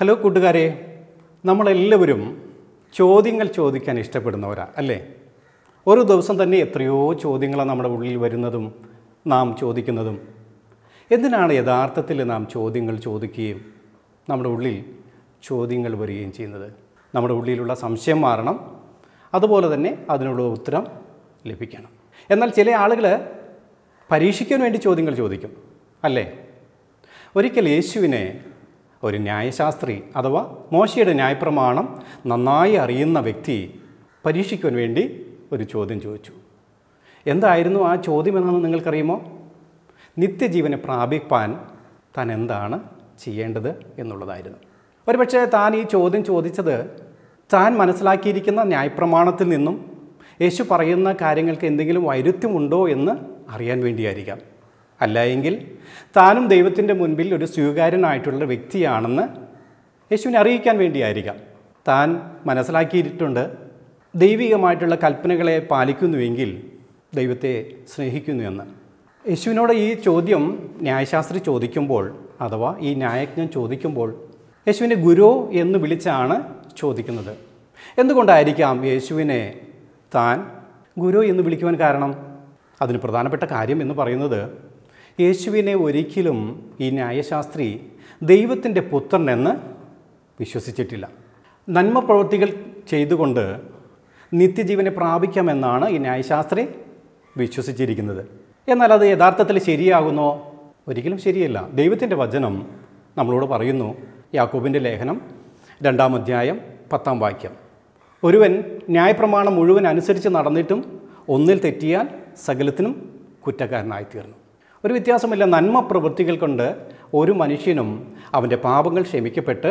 Hello കൂട്ടുകാരെ നമ്മളെല്ലാവരും ചോദ്യങ്ങൾ ചോദിക്കാൻ ഇഷ്ടപ്പെടുന്നവരാ അല്ലേ ഓരോ ദിവസം തന്നെ എത്രയോ ചോദ്യങ്ങളാണ് നമ്മുടെ ഉള്ളിൽ വരുന്നതും നാം ചോദിക്കുന്നതും എന്തിനാണ് യഥാർത്ഥത്തിൽ നാം ചോദ്യങ്ങൾ ചോദിക്കുകയും നമ്മുടെ ഉള്ളിൽ ചോദ്യങ്ങൾ വരികയും ചെയ്യുന്നത് നമ്മുടെ ഉള്ളിലുള്ള സംശയം മാറണം അതുപോലെ തന്നെ അതിനുള്ള ഉത്തരം ലഭിക്കണം എന്നാൽ ചില ആളുകൾ പരീക്ഷിക്കാൻ വേണ്ടി ചോദ്യങ്ങൾ ചോദിക്കും അല്ലേ ഒരിക്കൽ യേശുവിനെ ഒരു ന്യായശാസ്ത്രി അഥവാ മോശയുടെ ന്യായപ്രമാണം നന്നായി അറിയുന്ന വ്യക്തി പരീക്ഷിക്കുവാൻ വേണ്ടി ഒരു ചോദ്യം ചോദിച്ചു എന്തായിരുന്നു ആ ചോദ്യം എന്നാണ് നിങ്ങൾക്കറിയുമോ നിത്യജീവനെ പ്രാപിപ്പാൻ താൻ എന്താണ് ചെയ്യേണ്ടത് എന്നുള്ളതായിരുന്നു ഒരുപക്ഷെ താൻ ഈ ചോദ്യം ചോദിച്ചത് താൻ മനസ്സിലാക്കിയിരിക്കുന്ന ന്യായപ്രമാണത്തിൽ നിന്നും യേശു പറയുന്ന കാര്യങ്ങൾക്ക് എന്തെങ്കിലും വൈരുദ്ധ്യമുണ്ടോ എന്ന് അറിയാൻ വേണ്ടിയായിരിക്കാം അല്ല എങ്കിൽ താനും ദൈവത്തിൻ്റെ മുൻപിൽ ഒരു സ്വീകാര്യനായിട്ടുള്ള വ്യക്തിയാണെന്ന് യേശുവിനെ അറിയിക്കാൻ വേണ്ടിയായിരിക്കാം താൻ മനസ്സിലാക്കിയിട്ടുണ്ട് ദൈവികമായിട്ടുള്ള കൽപ്പനകളെ പാലിക്കുന്നുവെങ്കിൽ ദൈവത്തെ സ്നേഹിക്കുന്നു എന്ന് യേശുവിനോട് ഈ ചോദ്യം ന്യായശാസ്ത്രി ചോദിക്കുമ്പോൾ അഥവാ ഈ ന്യായജ്ഞൻ ചോദിക്കുമ്പോൾ യേശുവിനെ ഗുരു എന്ന് വിളിച്ചാണ് ചോദിക്കുന്നത് എന്തുകൊണ്ടായിരിക്കാം യേശുവിനെ താൻ ഗുരു എന്ന് വിളിക്കുവാൻ കാരണം അതിന് പ്രധാനപ്പെട്ട കാര്യം എന്ന് പറയുന്നത് യേശുവിനെ ഒരിക്കലും ഈ ന്യായശാസ്ത്രി ദൈവത്തിൻ്റെ പുത്രനെന്ന് വിശ്വസിച്ചിട്ടില്ല നന്മ പ്രവൃത്തികൾ ചെയ്തുകൊണ്ട് നിത്യജീവനെ പ്രാപിക്കാമെന്നാണ് ഈ ന്യായശാസ്ത്രി വിശ്വസിച്ചിരിക്കുന്നത് എന്നാൽ അത് യഥാർത്ഥത്തിൽ ശരിയാകുന്നോ ഒരിക്കലും ശരിയല്ല ദൈവത്തിൻ്റെ വചനം നമ്മളോട് പറയുന്നു യാക്കൂബിൻ്റെ ലേഖനം രണ്ടാം അധ്യായം പത്താം വാക്യം ഒരുവൻ ന്യായപ്രമാണം മുഴുവൻ അനുസരിച്ച് നടന്നിട്ടും ഒന്നിൽ തെറ്റിയാൽ സകലത്തിനും കുറ്റക്കാരനായിത്തീർന്നു ഒരു വ്യത്യാസമില്ല നന്മ പ്രവൃത്തികൾ കൊണ്ട് ഒരു മനുഷ്യനും അവൻ്റെ പാപങ്ങൾ ക്ഷമിക്കപ്പെട്ട്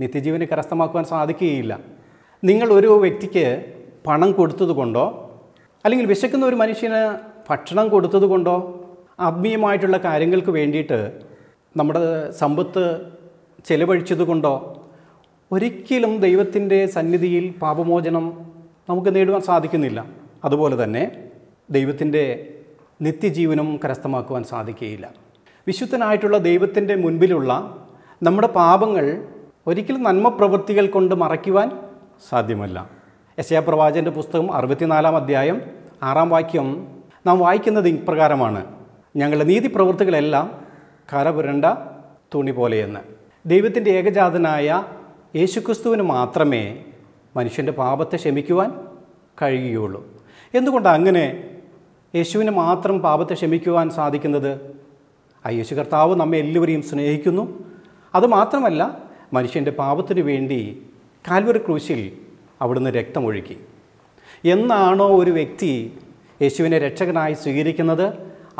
നിത്യജീവനെ കരസ്ഥമാക്കുവാൻ സാധിക്കുകയില്ല നിങ്ങൾ ഒരു വ്യക്തിക്ക് പണം കൊടുത്തതുകൊണ്ടോ അല്ലെങ്കിൽ വിശക്കുന്ന ഒരു മനുഷ്യന് ഭക്ഷണം കൊടുത്തതുകൊണ്ടോ ആത്മീയമായിട്ടുള്ള കാര്യങ്ങൾക്ക് വേണ്ടിയിട്ട് നമ്മുടെ സമ്പത്ത് ചെലവഴിച്ചതുകൊണ്ടോ ഒരിക്കലും ദൈവത്തിൻ്റെ സന്നിധിയിൽ പാപമോചനം നമുക്ക് നേടുവാൻ സാധിക്കുന്നില്ല അതുപോലെ തന്നെ ദൈവത്തിൻ്റെ നിത്യജീവനം കരസ്ഥമാക്കുവാൻ സാധിക്കുകയില്ല വിശുദ്ധനായിട്ടുള്ള ദൈവത്തിൻ്റെ മുൻപിലുള്ള നമ്മുടെ പാപങ്ങൾ ഒരിക്കലും നന്മ പ്രവൃത്തികൾ കൊണ്ട് മറയ്ക്കുവാൻ സാധ്യമല്ല എ പ്രവാചൻ്റെ പുസ്തകം അറുപത്തിനാലാം അധ്യായം ആറാം വാക്യം നാം വായിക്കുന്നത് ഇപ്രകാരമാണ് ഞങ്ങളുടെ നീതി പ്രവൃത്തികളെല്ലാം കരപുരണ്ട തുണി പോലെയെന്ന് ദൈവത്തിൻ്റെ ഏകജാതനായ യേശുക്രിസ്തുവിന് മാത്രമേ മനുഷ്യൻ്റെ പാപത്തെ ക്ഷമിക്കുവാൻ കഴിയുകയുള്ളൂ എന്തുകൊണ്ട് അങ്ങനെ യേശുവിന് മാത്രം പാപത്തെ ക്ഷമിക്കുവാൻ സാധിക്കുന്നത് ആ യേശു കർത്താവ് നമ്മെ എല്ലാവരെയും സ്നേഹിക്കുന്നു അതുമാത്രമല്ല മനുഷ്യൻ്റെ പാപത്തിനു വേണ്ടി കാൽവറി ക്രൂശിൽ അവിടുന്ന് രക്തമൊഴുക്കി എന്നാണോ ഒരു വ്യക്തി യേശുവിനെ രക്ഷകനായി സ്വീകരിക്കുന്നത്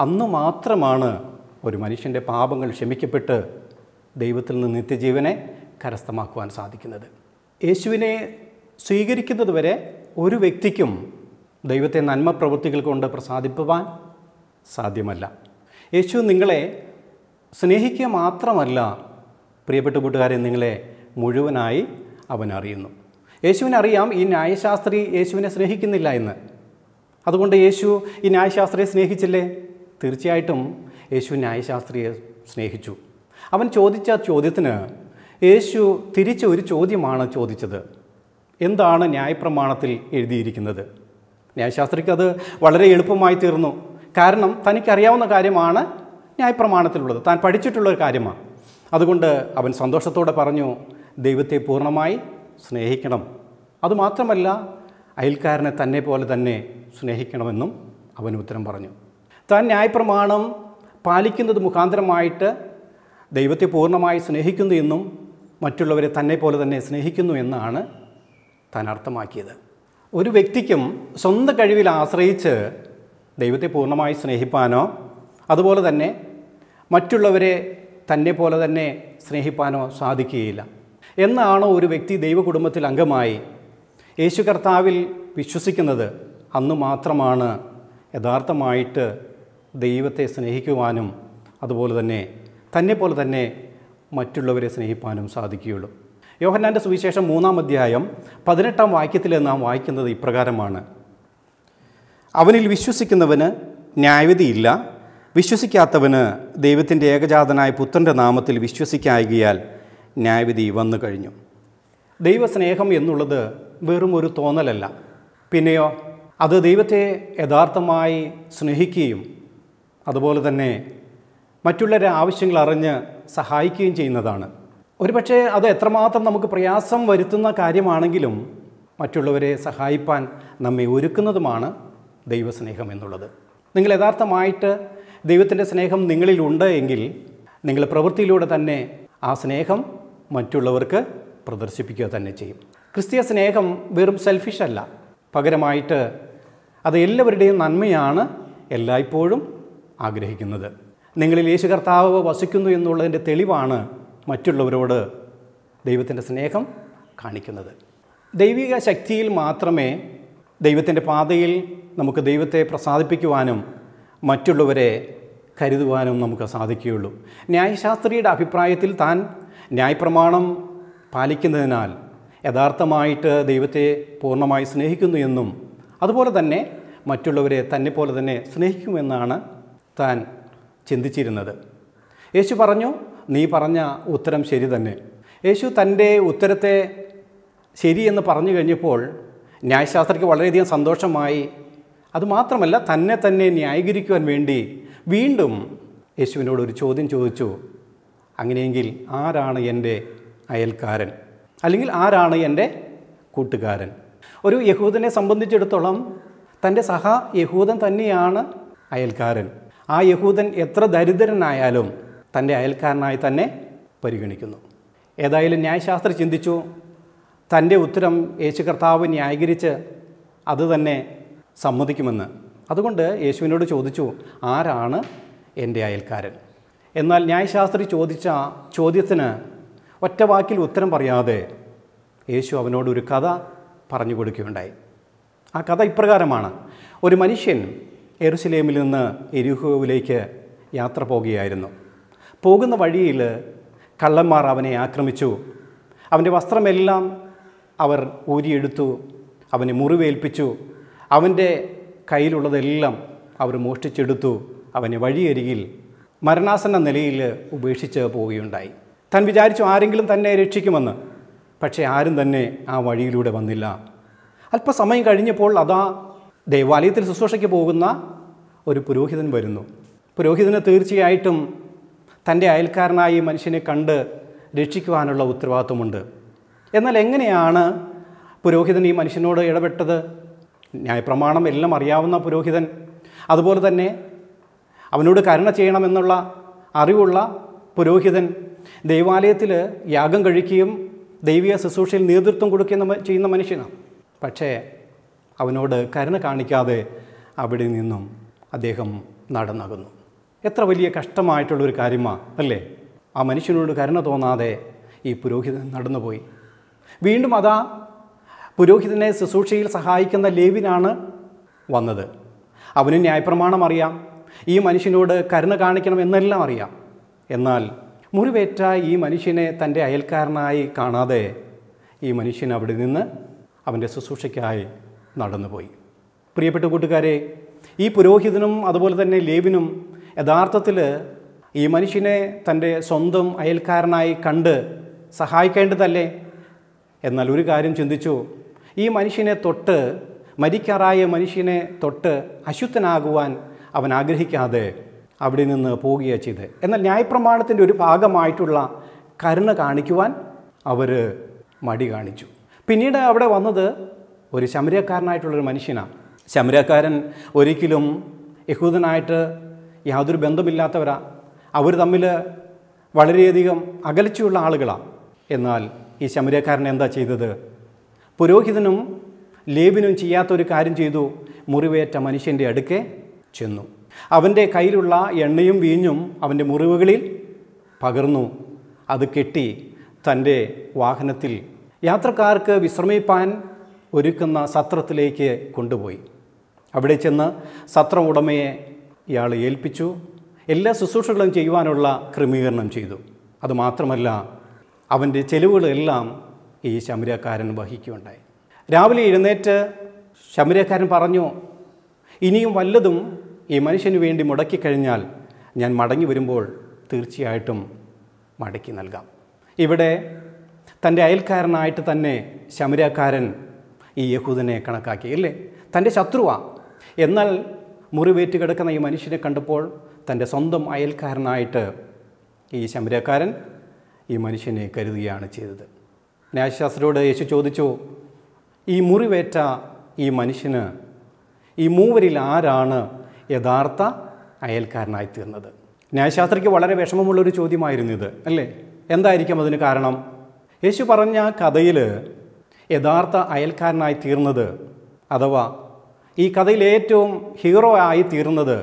അന്ന് മാത്രമാണ് ഒരു മനുഷ്യൻ്റെ പാപങ്ങൾ ക്ഷമിക്കപ്പെട്ട് ദൈവത്തിൽ നിന്ന് നിത്യജീവനെ കരസ്ഥമാക്കുവാൻ സാധിക്കുന്നത് യേശുവിനെ സ്വീകരിക്കുന്നതുവരെ ഒരു വ്യക്തിക്കും ദൈവത്തെ നന്മ പ്രവൃത്തികൾ കൊണ്ട് പ്രസാദിപ്പുവാൻ സാധ്യമല്ല യേശു നിങ്ങളെ സ്നേഹിക്കുക മാത്രമല്ല പ്രിയപ്പെട്ട കൂട്ടുകാരെ നിങ്ങളെ മുഴുവനായി അവൻ അറിയുന്നു യേശുവിനറിയാം ഈ ന്യായശാസ്ത്രി യേശുവിനെ സ്നേഹിക്കുന്നില്ല എന്ന് അതുകൊണ്ട് യേശു ഈ ന്യായശാസ്ത്രിയെ സ്നേഹിച്ചില്ലേ തീർച്ചയായിട്ടും യേശു ന്യായശാസ്ത്രിയെ സ്നേഹിച്ചു അവൻ ചോദിച്ച ചോദ്യത്തിന് യേശു തിരിച്ച് ഒരു ചോദ്യമാണ് ചോദിച്ചത് എന്താണ് ന്യായപ്രമാണത്തിൽ എഴുതിയിരിക്കുന്നത് ന്യായശാസ്ത്രിക്ക് അത് വളരെ എളുപ്പമായി തീർന്നു കാരണം തനിക്കറിയാവുന്ന കാര്യമാണ് ന്യായപ്രമാണത്തിലുള്ളത് താൻ പഠിച്ചിട്ടുള്ള ഒരു കാര്യമാണ് അതുകൊണ്ട് അവൻ സന്തോഷത്തോടെ പറഞ്ഞു ദൈവത്തെ പൂർണ്ണമായി സ്നേഹിക്കണം അതുമാത്രമല്ല അയൽക്കാരനെ തന്നെ പോലെ തന്നെ സ്നേഹിക്കണമെന്നും അവൻ ഉത്തരം പറഞ്ഞു താൻ ന്യായപ്രമാണം പാലിക്കുന്നത് മുഖാന്തരമായിട്ട് ദൈവത്തെ പൂർണ്ണമായി സ്നേഹിക്കുന്നു എന്നും മറ്റുള്ളവരെ തന്നെ പോലെ തന്നെ സ്നേഹിക്കുന്നു എന്നാണ് താൻ അർത്ഥമാക്കിയത് ഒരു വ്യക്തിക്കും സ്വന്തം കഴിവിൽ ആശ്രയിച്ച് ദൈവത്തെ പൂർണ്ണമായി സ്നേഹിപ്പാനോ അതുപോലെ തന്നെ മറ്റുള്ളവരെ തന്നെ പോലെ തന്നെ സ്നേഹിപ്പാനോ സാധിക്കുകയില്ല എന്നാണോ ഒരു വ്യക്തി ദൈവകുടുംബത്തിൽ അംഗമായി യേശു കർത്താവിൽ വിശ്വസിക്കുന്നത് അന്ന് മാത്രമാണ് യഥാർത്ഥമായിട്ട് ദൈവത്തെ സ്നേഹിക്കുവാനും അതുപോലെ തന്നെ തന്നെ പോലെ തന്നെ മറ്റുള്ളവരെ സ്നേഹിപ്പാനും സാധിക്കുകയുള്ളൂ യോഹന്നാൻ്റെ സുവിശേഷം മൂന്നാം അധ്യായം പതിനെട്ടാം വാക്യത്തിൽ നാം വായിക്കുന്നത് ഇപ്രകാരമാണ് അവനിൽ വിശ്വസിക്കുന്നവന് ന്യായവിധിയില്ല വിശ്വസിക്കാത്തവന് ദൈവത്തിൻ്റെ ഏകജാതനായ പുത്രൻ്റെ നാമത്തിൽ വിശ്വസിക്കായകിയാൽ ന്യായവിധി വന്നു കഴിഞ്ഞു ദൈവസ്നേഹം എന്നുള്ളത് വെറും ഒരു തോന്നലല്ല പിന്നെയോ അത് ദൈവത്തെ യഥാർത്ഥമായി സ്നേഹിക്കുകയും അതുപോലെ തന്നെ മറ്റുള്ളവരുടെ ആവശ്യങ്ങൾ അറിഞ്ഞ് സഹായിക്കുകയും ചെയ്യുന്നതാണ് ഒരുപക്ഷെ അത് എത്രമാത്രം നമുക്ക് പ്രയാസം വരുത്തുന്ന കാര്യമാണെങ്കിലും മറ്റുള്ളവരെ സഹായിപ്പാൻ നമ്മെ ഒരുക്കുന്നതുമാണ് ദൈവസ്നേഹം എന്നുള്ളത് നിങ്ങൾ യഥാർത്ഥമായിട്ട് ദൈവത്തിൻ്റെ സ്നേഹം നിങ്ങളിലുണ്ട് എങ്കിൽ നിങ്ങൾ പ്രവൃത്തിയിലൂടെ തന്നെ ആ സ്നേഹം മറ്റുള്ളവർക്ക് പ്രദർശിപ്പിക്കുക തന്നെ ചെയ്യും ക്രിസ്തീയ സ്നേഹം വെറും സെൽഫിഷ് അല്ല പകരമായിട്ട് അത് എല്ലാവരുടെയും നന്മയാണ് എല്ലായ്പ്പോഴും ആഗ്രഹിക്കുന്നത് നിങ്ങളിൽ യേശു കർത്താവ് വസിക്കുന്നു എന്നുള്ളതിൻ്റെ തെളിവാണ് മറ്റുള്ളവരോട് ദൈവത്തിൻ്റെ സ്നേഹം കാണിക്കുന്നത് ദൈവിക ശക്തിയിൽ മാത്രമേ ദൈവത്തിൻ്റെ പാതയിൽ നമുക്ക് ദൈവത്തെ പ്രസാദിപ്പിക്കുവാനും മറ്റുള്ളവരെ കരുതുവാനും നമുക്ക് സാധിക്കുകയുള്ളൂ ന്യായശാസ്ത്രിയുടെ അഭിപ്രായത്തിൽ താൻ ന്യായപ്രമാണം പാലിക്കുന്നതിനാൽ യഥാർത്ഥമായിട്ട് ദൈവത്തെ പൂർണ്ണമായി സ്നേഹിക്കുന്നു എന്നും അതുപോലെ തന്നെ മറ്റുള്ളവരെ തന്നെ പോലെ തന്നെ സ്നേഹിക്കുമെന്നാണ് താൻ ചിന്തിച്ചിരുന്നത് യേശു പറഞ്ഞു നീ പറഞ്ഞ ഉത്തരം ശരി തന്നെ യേശു തൻ്റെ ഉത്തരത്തെ ശരിയെന്ന് പറഞ്ഞു കഴിഞ്ഞപ്പോൾ ന്യായശാസ്ത്രയ്ക്ക് വളരെയധികം സന്തോഷമായി അതുമാത്രമല്ല തന്നെ തന്നെ ന്യായീകരിക്കുവാൻ വേണ്ടി വീണ്ടും യേശുവിനോട് ഒരു ചോദ്യം ചോദിച്ചു അങ്ങനെയെങ്കിൽ ആരാണ് എൻ്റെ അയൽക്കാരൻ അല്ലെങ്കിൽ ആരാണ് എൻ്റെ കൂട്ടുകാരൻ ഒരു യഹൂദനെ സംബന്ധിച്ചിടത്തോളം തൻ്റെ സഹ യഹൂദൻ തന്നെയാണ് അയൽക്കാരൻ ആ യഹൂദൻ എത്ര ദരിദ്രനായാലും തൻ്റെ അയൽക്കാരനായി തന്നെ പരിഗണിക്കുന്നു ഏതായാലും ന്യായശാസ്ത്രം ചിന്തിച്ചു തൻ്റെ ഉത്തരം യേശു കർത്താവ് ന്യായീകരിച്ച് അത് തന്നെ സമ്മതിക്കുമെന്ന് അതുകൊണ്ട് യേശുവിനോട് ചോദിച്ചു ആരാണ് എൻ്റെ അയൽക്കാരൻ എന്നാൽ ന്യായശാസ്ത്രി ചോദിച്ച ചോദ്യത്തിന് ഒറ്റ വാക്കിൽ ഉത്തരം പറയാതെ യേശു അവനോട് ഒരു കഥ പറഞ്ഞു കൊടുക്കുകയുണ്ടായി ആ കഥ ഇപ്രകാരമാണ് ഒരു മനുഷ്യൻ എറുസലേമിൽ നിന്ന് എരിഹോവിലേക്ക് യാത്ര പോകുകയായിരുന്നു പോകുന്ന വഴിയിൽ കള്ളന്മാർ അവനെ ആക്രമിച്ചു അവൻ്റെ വസ്ത്രമെല്ലാം അവർ ഊരിയെടുത്തു അവനെ മുറിവേൽപ്പിച്ചു അവൻ്റെ കയ്യിലുള്ളതെല്ലാം അവർ മോഷ്ടിച്ചെടുത്തു അവനെ വഴിയരികിൽ മരണാസന്ന നിലയിൽ ഉപേക്ഷിച്ച് പോവുകയുണ്ടായി താൻ വിചാരിച്ചു ആരെങ്കിലും തന്നെ രക്ഷിക്കുമെന്ന് പക്ഷേ ആരും തന്നെ ആ വഴിയിലൂടെ വന്നില്ല അല്പസമയം കഴിഞ്ഞപ്പോൾ അതാ ദേവാലയത്തിൽ ശുശ്രൂഷയ്ക്ക് പോകുന്ന ഒരു പുരോഹിതൻ വരുന്നു പുരോഹിതന് തീർച്ചയായിട്ടും തൻ്റെ അയൽക്കാരനായി മനുഷ്യനെ കണ്ട് രക്ഷിക്കുവാനുള്ള ഉത്തരവാദിത്വമുണ്ട് എന്നാൽ എങ്ങനെയാണ് പുരോഹിതൻ ഈ മനുഷ്യനോട് ഇടപെട്ടത് ന്യായപ്രമാണം എല്ലാം അറിയാവുന്ന പുരോഹിതൻ അതുപോലെ തന്നെ അവനോട് കരുണ ചെയ്യണമെന്നുള്ള അറിവുള്ള പുരോഹിതൻ ദൈവാലയത്തിൽ യാഗം കഴിക്കുകയും ദൈവിക ശുശ്രൂഷയിൽ നേതൃത്വം കൊടുക്കുന്ന ചെയ്യുന്ന മനുഷ്യനാണ് പക്ഷേ അവനോട് കരുണ കാണിക്കാതെ അവിടെ നിന്നും അദ്ദേഹം നടന്നകുന്നു എത്ര വലിയ കഷ്ടമായിട്ടുള്ളൊരു കാര്യമാണ് അല്ലേ ആ മനുഷ്യനോട് കരുണ തോന്നാതെ ഈ പുരോഹിതൻ നടന്നുപോയി വീണ്ടും അതാ പുരോഹിതനെ ശുശ്രൂഷയിൽ സഹായിക്കുന്ന ലേവിനാണ് വന്നത് അവന് ന്യായപ്രമാണം അറിയാം ഈ മനുഷ്യനോട് കരുണ കാണിക്കണം എന്നെല്ലാം അറിയാം എന്നാൽ മുറിവേറ്റ ഈ മനുഷ്യനെ തൻ്റെ അയൽക്കാരനായി കാണാതെ ഈ മനുഷ്യൻ അവിടെ നിന്ന് അവൻ്റെ ശുശ്രൂഷയ്ക്കായി നടന്നുപോയി പ്രിയപ്പെട്ട കൂട്ടുകാരെ ഈ പുരോഹിതനും അതുപോലെ തന്നെ ലേവിനും യഥാർത്ഥത്തിൽ ഈ മനുഷ്യനെ തൻ്റെ സ്വന്തം അയൽക്കാരനായി കണ്ട് സഹായിക്കേണ്ടതല്ലേ എന്നാൽ ഒരു കാര്യം ചിന്തിച്ചു ഈ മനുഷ്യനെ തൊട്ട് മരിക്കാറായ മനുഷ്യനെ തൊട്ട് അശുദ്ധനാകുവാൻ അവൻ ആഗ്രഹിക്കാതെ അവിടെ നിന്ന് പോവുകയാണ് ചെയ്ത് എന്നാൽ ന്യായപ്രമാണത്തിൻ്റെ ഒരു ഭാഗമായിട്ടുള്ള കരുണ കാണിക്കുവാൻ അവർ മടി കാണിച്ചു പിന്നീട് അവിടെ വന്നത് ഒരു ശമരക്കാരനായിട്ടുള്ളൊരു മനുഷ്യനാണ് ശമരക്കാരൻ ഒരിക്കലും യഹൂദനായിട്ട് യാതൊരു ബന്ധമില്ലാത്തവരാ അവർ തമ്മിൽ വളരെയധികം അകലച്ചുള്ള ആളുകളാണ് എന്നാൽ ഈ ശമരക്കാരൻ എന്താ ചെയ്തത് പുരോഹിതനും ലേബിനും ചെയ്യാത്തൊരു കാര്യം ചെയ്തു മുറിവേറ്റ മനുഷ്യൻ്റെ അടുക്കെ ചെന്നു അവൻ്റെ കയ്യിലുള്ള എണ്ണയും വീഞ്ഞും അവൻ്റെ മുറിവുകളിൽ പകർന്നു അത് കെട്ടി തൻ്റെ വാഹനത്തിൽ യാത്രക്കാർക്ക് വിശ്രമിപ്പാൻ ഒരുക്കുന്ന സത്രത്തിലേക്ക് കൊണ്ടുപോയി അവിടെ ചെന്ന് സത്ര ഉടമയെ ഇയാൾ ഏൽപ്പിച്ചു എല്ലാ ശുശ്രൂഷകളും ചെയ്യുവാനുള്ള ക്രമീകരണം ചെയ്തു അതുമാത്രമല്ല അവൻ്റെ ചെലവുകളെല്ലാം ഈ ശമരക്കാരൻ വഹിക്കുകയുണ്ടായി രാവിലെ എഴുന്നേറ്റ് ശമരക്കാരൻ പറഞ്ഞു ഇനിയും വല്ലതും ഈ മനുഷ്യന് വേണ്ടി മുടക്കിക്കഴിഞ്ഞാൽ ഞാൻ മടങ്ങി വരുമ്പോൾ തീർച്ചയായിട്ടും മടക്കി നൽകാം ഇവിടെ തൻ്റെ അയൽക്കാരനായിട്ട് തന്നെ ശമരക്കാരൻ ഈ യഹൂദനെ കണക്കാക്കി അല്ലേ തൻ്റെ ശത്രുവാണ് എന്നാൽ മുറിവേറ്റ് കിടക്കുന്ന ഈ മനുഷ്യനെ കണ്ടപ്പോൾ തൻ്റെ സ്വന്തം അയൽക്കാരനായിട്ട് ഈ ശമരക്കാരൻ ഈ മനുഷ്യനെ കരുതുകയാണ് ചെയ്തത് ന്യായശാസ്ത്രോട് യേശു ചോദിച്ചു ഈ മുറിവേറ്റ ഈ മനുഷ്യന് ഈ മൂവരിൽ ആരാണ് യഥാർത്ഥ അയൽക്കാരനായി തീർന്നത് ന്യായശാസ്ത്രയ്ക്ക് വളരെ വിഷമമുള്ളൊരു ചോദ്യമായിരുന്നു ഇത് അല്ലേ എന്തായിരിക്കും അതിന് കാരണം യേശു പറഞ്ഞ കഥയിൽ യഥാർത്ഥ അയൽക്കാരനായി തീർന്നത് അഥവാ ഈ കഥയിൽ ഏറ്റവും ഹീറോ ആയി തീരുന്നത്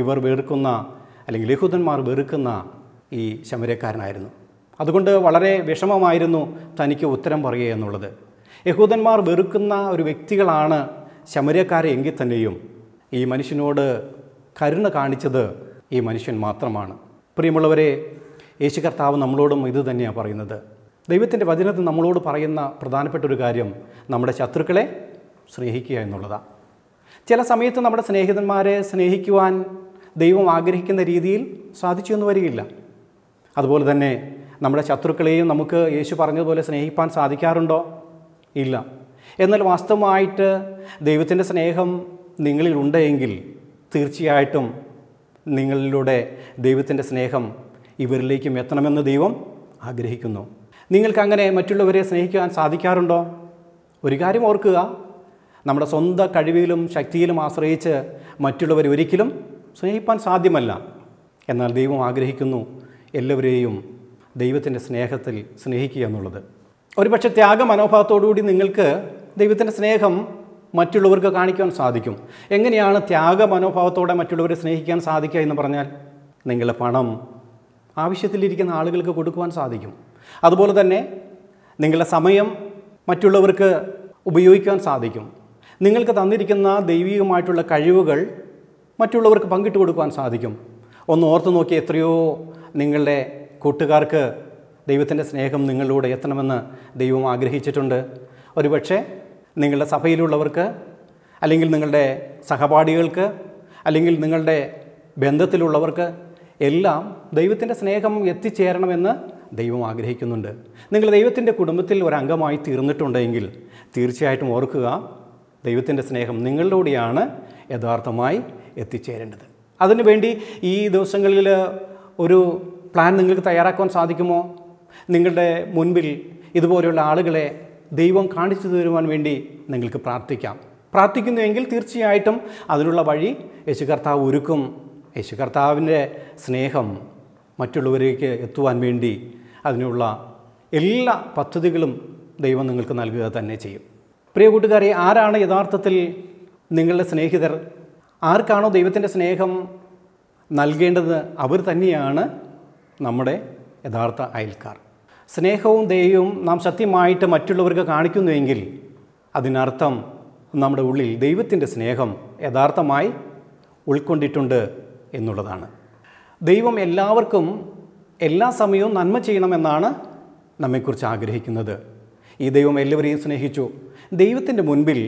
ഇവർ വെറുക്കുന്ന അല്ലെങ്കിൽ യഹൂദന്മാർ വെറുക്കുന്ന ഈ ശമരക്കാരനായിരുന്നു അതുകൊണ്ട് വളരെ വിഷമമായിരുന്നു തനിക്ക് ഉത്തരം പറയുക എന്നുള്ളത് യഹൂദന്മാർ വെറുക്കുന്ന ഒരു വ്യക്തികളാണ് ശമരക്കാരെ എങ്കിൽ തന്നെയും ഈ മനുഷ്യനോട് കരുണ കാണിച്ചത് ഈ മനുഷ്യൻ മാത്രമാണ് പ്രിയമുള്ളവരെ യേശു കർത്താവ് നമ്മളോടും ഇത് തന്നെയാണ് പറയുന്നത് ദൈവത്തിൻ്റെ വചനത്തിൽ നമ്മളോട് പറയുന്ന പ്രധാനപ്പെട്ട ഒരു കാര്യം നമ്മുടെ ശത്രുക്കളെ സ്നേഹിക്കുക എന്നുള്ളതാണ് ചില സമയത്ത് നമ്മുടെ സ്നേഹിതന്മാരെ സ്നേഹിക്കുവാൻ ദൈവം ആഗ്രഹിക്കുന്ന രീതിയിൽ സാധിച്ചു എന്ന് വരികയില്ല അതുപോലെ തന്നെ നമ്മുടെ ശത്രുക്കളെയും നമുക്ക് യേശു പറഞ്ഞതുപോലെ സ്നേഹിപ്പാൻ സാധിക്കാറുണ്ടോ ഇല്ല എന്നാൽ വാസ്തവമായിട്ട് ദൈവത്തിൻ്റെ സ്നേഹം നിങ്ങളിൽ ഉണ്ടെങ്കിൽ തീർച്ചയായിട്ടും നിങ്ങളിലൂടെ ദൈവത്തിൻ്റെ സ്നേഹം ഇവരിലേക്കും എത്തണമെന്ന് ദൈവം ആഗ്രഹിക്കുന്നു നിങ്ങൾക്കങ്ങനെ മറ്റുള്ളവരെ സ്നേഹിക്കാൻ സാധിക്കാറുണ്ടോ ഒരു കാര്യം ഓർക്കുക നമ്മുടെ സ്വന്തം കഴിവിലും ശക്തിയിലും ആശ്രയിച്ച് മറ്റുള്ളവരെ ഒരിക്കലും സ്നേഹിപ്പാൻ സാധ്യമല്ല എന്നാൽ ദൈവം ആഗ്രഹിക്കുന്നു എല്ലാവരെയും ദൈവത്തിൻ്റെ സ്നേഹത്തിൽ സ്നേഹിക്കുക എന്നുള്ളത് ഒരുപക്ഷെ ത്യാഗ മനോഭാവത്തോടുകൂടി നിങ്ങൾക്ക് ദൈവത്തിൻ്റെ സ്നേഹം മറ്റുള്ളവർക്ക് കാണിക്കാൻ സാധിക്കും എങ്ങനെയാണ് ത്യാഗ മനോഭാവത്തോടെ മറ്റുള്ളവരെ സ്നേഹിക്കാൻ സാധിക്കുക എന്ന് പറഞ്ഞാൽ നിങ്ങളുടെ പണം ആവശ്യത്തിലിരിക്കുന്ന ആളുകൾക്ക് കൊടുക്കുവാൻ സാധിക്കും അതുപോലെ തന്നെ നിങ്ങളുടെ സമയം മറ്റുള്ളവർക്ക് ഉപയോഗിക്കാൻ സാധിക്കും നിങ്ങൾക്ക് തന്നിരിക്കുന്ന ദൈവികമായിട്ടുള്ള കഴിവുകൾ മറ്റുള്ളവർക്ക് പങ്കിട്ട് കൊടുക്കുവാൻ സാധിക്കും ഒന്ന് ഓർത്തു നോക്കി എത്രയോ നിങ്ങളുടെ കൂട്ടുകാർക്ക് ദൈവത്തിൻ്റെ സ്നേഹം നിങ്ങളിലൂടെ എത്തണമെന്ന് ദൈവം ആഗ്രഹിച്ചിട്ടുണ്ട് ഒരുപക്ഷെ നിങ്ങളുടെ സഭയിലുള്ളവർക്ക് അല്ലെങ്കിൽ നിങ്ങളുടെ സഹപാഠികൾക്ക് അല്ലെങ്കിൽ നിങ്ങളുടെ ബന്ധത്തിലുള്ളവർക്ക് എല്ലാം ദൈവത്തിൻ്റെ സ്നേഹം എത്തിച്ചേരണമെന്ന് ദൈവം ആഗ്രഹിക്കുന്നുണ്ട് നിങ്ങൾ ദൈവത്തിൻ്റെ കുടുംബത്തിൽ ഒരംഗമായി തീർന്നിട്ടുണ്ടെങ്കിൽ തീർച്ചയായിട്ടും ഓർക്കുക ദൈവത്തിൻ്റെ സ്നേഹം നിങ്ങളിലൂടെയാണ് യഥാർത്ഥമായി എത്തിച്ചേരേണ്ടത് അതിനുവേണ്ടി ഈ ദിവസങ്ങളിൽ ഒരു പ്ലാൻ നിങ്ങൾക്ക് തയ്യാറാക്കാൻ സാധിക്കുമോ നിങ്ങളുടെ മുൻപിൽ ഇതുപോലെയുള്ള ആളുകളെ ദൈവം കാണിച്ചു തരുവാൻ വേണ്ടി നിങ്ങൾക്ക് പ്രാർത്ഥിക്കാം പ്രാർത്ഥിക്കുന്നുവെങ്കിൽ തീർച്ചയായിട്ടും അതിനുള്ള വഴി യേശു കർത്താവ് ഒരുക്കും യേശു കർത്താവിൻ്റെ സ്നേഹം മറ്റുള്ളവരേക്ക് എത്തുവാൻ വേണ്ടി അതിനുള്ള എല്ലാ പദ്ധതികളും ദൈവം നിങ്ങൾക്ക് നൽകുക തന്നെ ചെയ്യും പ്രിയ കൂട്ടുകാരെ ആരാണ് യഥാർത്ഥത്തിൽ നിങ്ങളുടെ സ്നേഹിതർ ആർക്കാണോ ദൈവത്തിൻ്റെ സ്നേഹം നൽകേണ്ടത് അവർ തന്നെയാണ് നമ്മുടെ യഥാർത്ഥ അയൽക്കാർ സ്നേഹവും ദയവും നാം സത്യമായിട്ട് മറ്റുള്ളവർക്ക് കാണിക്കുന്നുവെങ്കിൽ അതിനർത്ഥം നമ്മുടെ ഉള്ളിൽ ദൈവത്തിൻ്റെ സ്നേഹം യഥാർത്ഥമായി ഉൾക്കൊണ്ടിട്ടുണ്ട് എന്നുള്ളതാണ് ദൈവം എല്ലാവർക്കും എല്ലാ സമയവും നന്മ ചെയ്യണമെന്നാണ് നമ്മെക്കുറിച്ച് ആഗ്രഹിക്കുന്നത് ഈ ദൈവം എല്ലാവരെയും സ്നേഹിച്ചു ദൈവത്തിൻ്റെ മുൻപിൽ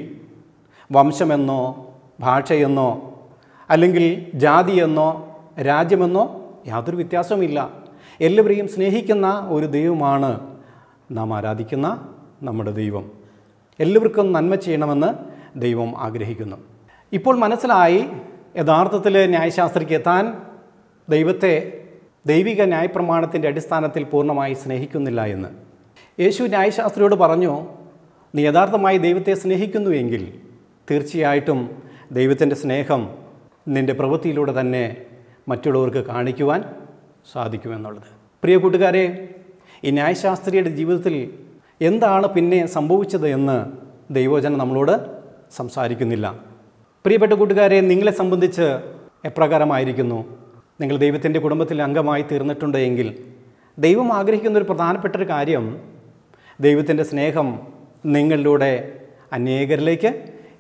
വംശമെന്നോ ഭാഷയെന്നോ അല്ലെങ്കിൽ ജാതിയെന്നോ രാജ്യമെന്നോ യാതൊരു വ്യത്യാസവുമില്ല എല്ലാവരെയും സ്നേഹിക്കുന്ന ഒരു ദൈവമാണ് നാം ആരാധിക്കുന്ന നമ്മുടെ ദൈവം എല്ലാവർക്കും നന്മ ചെയ്യണമെന്ന് ദൈവം ആഗ്രഹിക്കുന്നു ഇപ്പോൾ മനസ്സിലായി യഥാർത്ഥത്തിൽ ന്യായശാസ്ത്രയ്ക്ക് താൻ ദൈവത്തെ ദൈവിക ന്യായപ്രമാണത്തിൻ്റെ അടിസ്ഥാനത്തിൽ പൂർണ്ണമായി സ്നേഹിക്കുന്നില്ല എന്ന് യേശു ന്യായശാസ്ത്രിയോട് പറഞ്ഞു നീ യഥാർത്ഥമായി ദൈവത്തെ സ്നേഹിക്കുന്നുവെങ്കിൽ തീർച്ചയായിട്ടും ദൈവത്തിൻ്റെ സ്നേഹം നിൻ്റെ പ്രവൃത്തിയിലൂടെ തന്നെ മറ്റുള്ളവർക്ക് കാണിക്കുവാൻ സാധിക്കുമെന്നുള്ളത് പ്രിയ കൂട്ടുകാരെ ഈ ന്യായശാസ്ത്രീയുടെ ജീവിതത്തിൽ എന്താണ് പിന്നെ സംഭവിച്ചത് എന്ന് ദൈവോചന നമ്മളോട് സംസാരിക്കുന്നില്ല പ്രിയപ്പെട്ട കൂട്ടുകാരെ നിങ്ങളെ സംബന്ധിച്ച് എപ്രകാരമായിരിക്കുന്നു നിങ്ങൾ ദൈവത്തിൻ്റെ കുടുംബത്തിൽ അംഗമായി തീർന്നിട്ടുണ്ട് എങ്കിൽ ദൈവം ആഗ്രഹിക്കുന്ന ഒരു പ്രധാനപ്പെട്ട ഒരു കാര്യം ദൈവത്തിൻ്റെ സ്നേഹം നിങ്ങളിലൂടെ അനേകരിലേക്ക്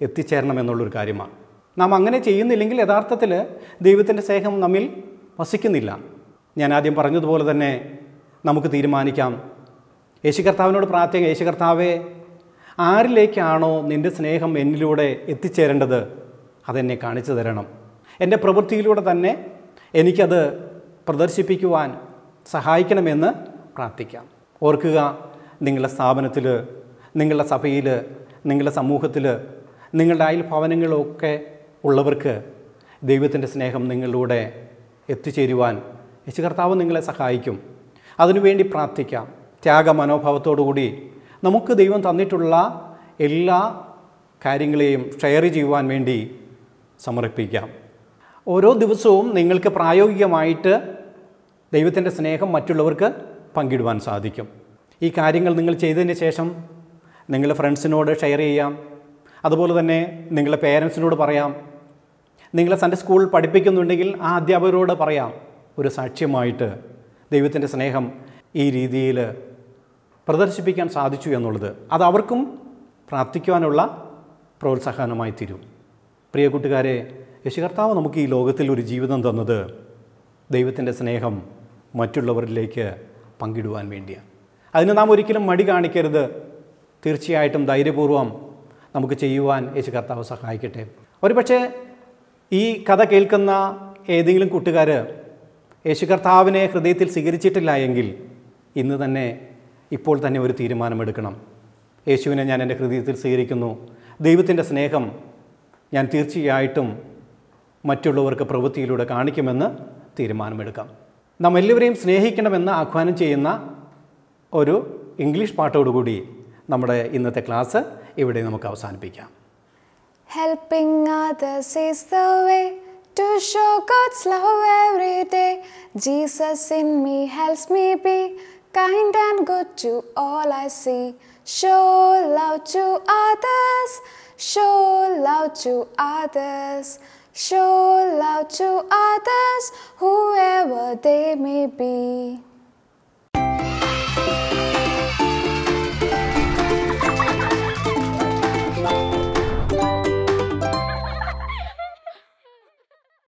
എത്തിച്ചേരണമെന്നുള്ളൊരു കാര്യമാണ് നാം അങ്ങനെ ചെയ്യുന്നില്ലെങ്കിൽ യഥാർത്ഥത്തിൽ ദൈവത്തിൻ്റെ സ്നേഹം നമ്മിൽ വസിക്കുന്നില്ല ഞാൻ ആദ്യം പറഞ്ഞതുപോലെ തന്നെ നമുക്ക് തീരുമാനിക്കാം യേശു കർത്താവിനോട് പ്രാർത്ഥിക്കുക യേശു കർത്താവെ ആരിലേക്കാണോ നിൻ്റെ സ്നേഹം എന്നിലൂടെ എത്തിച്ചേരേണ്ടത് അതെന്നെ കാണിച്ചു തരണം എൻ്റെ പ്രവൃത്തിയിലൂടെ തന്നെ എനിക്കത് പ്രദർശിപ്പിക്കുവാൻ സഹായിക്കണമെന്ന് പ്രാർത്ഥിക്കാം ഓർക്കുക നിങ്ങളുടെ സ്ഥാപനത്തിൽ നിങ്ങളുടെ സഭയിൽ നിങ്ങളുടെ സമൂഹത്തിൽ നിങ്ങളുടെ അയൽഭവനങ്ങളൊക്കെ ഉള്ളവർക്ക് ദൈവത്തിൻ്റെ സ്നേഹം നിങ്ങളിലൂടെ എത്തിച്ചേരുവാൻ യേശു കർത്താവ് നിങ്ങളെ സഹായിക്കും അതിനുവേണ്ടി പ്രാർത്ഥിക്കാം ത്യാഗ മനോഭാവത്തോടുകൂടി നമുക്ക് ദൈവം തന്നിട്ടുള്ള എല്ലാ കാര്യങ്ങളെയും ഷെയർ ചെയ്യുവാൻ വേണ്ടി സമർപ്പിക്കാം ഓരോ ദിവസവും നിങ്ങൾക്ക് പ്രായോഗികമായിട്ട് ദൈവത്തിൻ്റെ സ്നേഹം മറ്റുള്ളവർക്ക് പങ്കിടുവാൻ സാധിക്കും ഈ കാര്യങ്ങൾ നിങ്ങൾ ചെയ്തതിന് ശേഷം നിങ്ങളുടെ ഫ്രണ്ട്സിനോട് ഷെയർ ചെയ്യാം അതുപോലെ തന്നെ നിങ്ങളുടെ പേരൻസിനോട് പറയാം നിങ്ങളെ തൻ്റെ സ്കൂളിൽ പഠിപ്പിക്കുന്നുണ്ടെങ്കിൽ ആ അധ്യാപകരോട് പറയാം ഒരു സാക്ഷ്യമായിട്ട് ദൈവത്തിൻ്റെ സ്നേഹം ഈ രീതിയിൽ പ്രദർശിപ്പിക്കാൻ സാധിച്ചു എന്നുള്ളത് അത് അവർക്കും പ്രാർത്ഥിക്കുവാനുള്ള പ്രോത്സാഹനമായി തീരും പ്രിയ കൂട്ടുകാരെ യശുകർത്താവ് നമുക്ക് ഈ ലോകത്തിൽ ഒരു ജീവിതം തന്നത് ദൈവത്തിൻ്റെ സ്നേഹം മറ്റുള്ളവരിലേക്ക് പങ്കിടുവാൻ വേണ്ടിയാണ് അതിന് നാം ഒരിക്കലും മടി കാണിക്കരുത് തീർച്ചയായിട്ടും ധൈര്യപൂർവ്വം നമുക്ക് ചെയ്യുവാൻ യേശു കർത്താവ് സഹായിക്കട്ടെ ഒരുപക്ഷെ ഈ കഥ കേൾക്കുന്ന ഏതെങ്കിലും കൂട്ടുകാർ യേശു കർത്താവിനെ ഹൃദയത്തിൽ സ്വീകരിച്ചിട്ടില്ല എങ്കിൽ ഇന്ന് തന്നെ ഇപ്പോൾ തന്നെ ഒരു തീരുമാനമെടുക്കണം യേശുവിനെ ഞാൻ എൻ്റെ ഹൃദയത്തിൽ സ്വീകരിക്കുന്നു ദൈവത്തിൻ്റെ സ്നേഹം ഞാൻ തീർച്ചയായിട്ടും മറ്റുള്ളവർക്ക് പ്രവൃത്തിയിലൂടെ കാണിക്കുമെന്ന് തീരുമാനമെടുക്കാം നാം എല്ലാവരെയും സ്നേഹിക്കണമെന്ന് ആഹ്വാനം ചെയ്യുന്ന ഒരു ഇംഗ്ലീഷ് പാട്ടോടുകൂടി നമ്മുടെ ഇന്നത്തെ ക്ലാസ് ഇവിടെ നമുക്ക് അവസാനിപ്പിക്കാം Helping others is the way to show God's love every day. Jesus in me helps me be kind and good to all I see. Show love to others, show love to others. Show love to others, whoever they may be.